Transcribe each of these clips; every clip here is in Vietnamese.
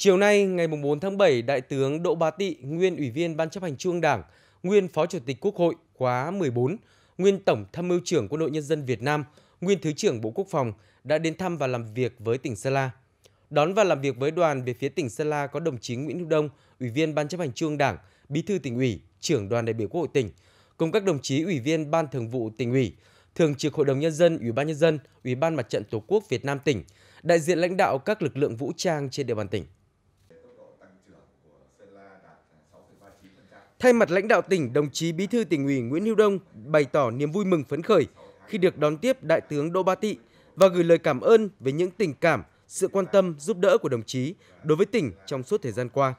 Chiều nay, ngày 4 tháng 7, Đại tướng Đỗ Bá Tị, nguyên Ủy viên Ban chấp hành Trung ương Đảng, nguyên Phó Chủ tịch Quốc hội khóa 14, nguyên Tổng Tham mưu trưởng Quân đội Nhân dân Việt Nam, nguyên Thứ trưởng Bộ Quốc phòng đã đến thăm và làm việc với tỉnh Sơn La. Đón và làm việc với đoàn về phía tỉnh Sơn La có đồng chí Nguyễn Hữu Đông, Ủy viên Ban chấp hành Trung ương Đảng, Bí thư tỉnh ủy, trưởng đoàn đại biểu Quốc hội tỉnh, cùng các đồng chí Ủy viên Ban thường vụ tỉnh ủy, Thường trực Hội đồng Nhân dân, Ủy ban Nhân dân, Ủy ban Mặt trận Tổ quốc Việt Nam tỉnh, đại diện lãnh đạo các lực lượng vũ trang trên địa bàn tỉnh. À, Thay mặt lãnh đạo tỉnh, đồng chí Bí thư tỉnh ủy Nguyễn Hữu Đông bày tỏ niềm vui mừng phấn khởi khi được đón tiếp Đại tướng Đỗ Ba Tị và gửi lời cảm ơn về những tình cảm, sự quan tâm, giúp đỡ của đồng chí đối với tỉnh trong suốt thời gian qua.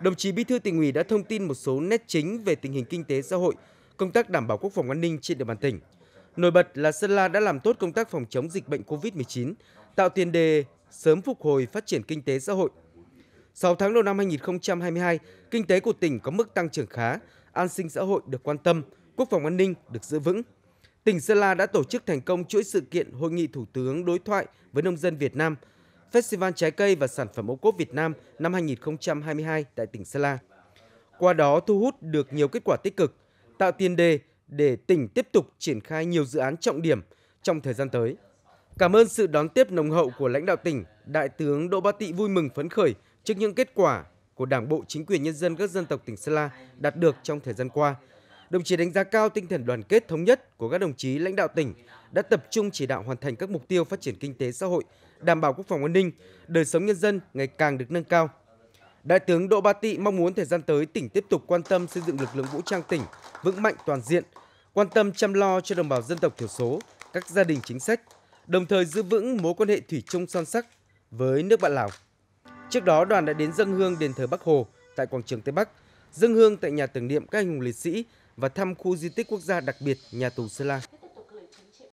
Đồng chí Bí thư tỉnh ủy đã thông tin một số nét chính về tình hình kinh tế xã hội, công tác đảm bảo quốc phòng an ninh trên địa bàn tỉnh. Nổi bật là Sơn La đã làm tốt công tác phòng chống dịch bệnh COVID-19, tạo tiền đề sớm phục hồi phát triển kinh tế xã hội, 6 tháng đầu năm 2022, kinh tế của tỉnh có mức tăng trưởng khá, an sinh xã hội được quan tâm, quốc phòng an ninh được giữ vững. Tỉnh Sơn La đã tổ chức thành công chuỗi sự kiện Hội nghị Thủ tướng đối thoại với nông dân Việt Nam, Festival Trái cây và Sản phẩm ô cốp Việt Nam năm 2022 tại tỉnh Sơn La. Qua đó thu hút được nhiều kết quả tích cực, tạo tiền đề để tỉnh tiếp tục triển khai nhiều dự án trọng điểm trong thời gian tới. Cảm ơn sự đón tiếp nồng hậu của lãnh đạo tỉnh, Đại tướng Đỗ Ba Tị vui mừng phấn khởi – trước những kết quả của Đảng bộ chính quyền nhân dân các dân tộc tỉnh Sơn La đạt được trong thời gian qua. Đồng chí đánh giá cao tinh thần đoàn kết thống nhất của các đồng chí lãnh đạo tỉnh đã tập trung chỉ đạo hoàn thành các mục tiêu phát triển kinh tế xã hội, đảm bảo quốc phòng an ninh, đời sống nhân dân ngày càng được nâng cao. Đại tướng Đỗ Ba Tị mong muốn thời gian tới tỉnh tiếp tục quan tâm xây dựng lực lượng vũ trang tỉnh vững mạnh toàn diện, quan tâm chăm lo cho đồng bào dân tộc thiểu số, các gia đình chính sách, đồng thời giữ vững mối quan hệ thủy chung son sắc với nước bạn Lào. Trước đó, đoàn đã đến dân hương đền thờ Bắc Hồ tại quảng trường Tây Bắc, dân hương tại nhà tưởng niệm các anh hùng liệt sĩ và thăm khu di tích quốc gia đặc biệt nhà tù Sơn La.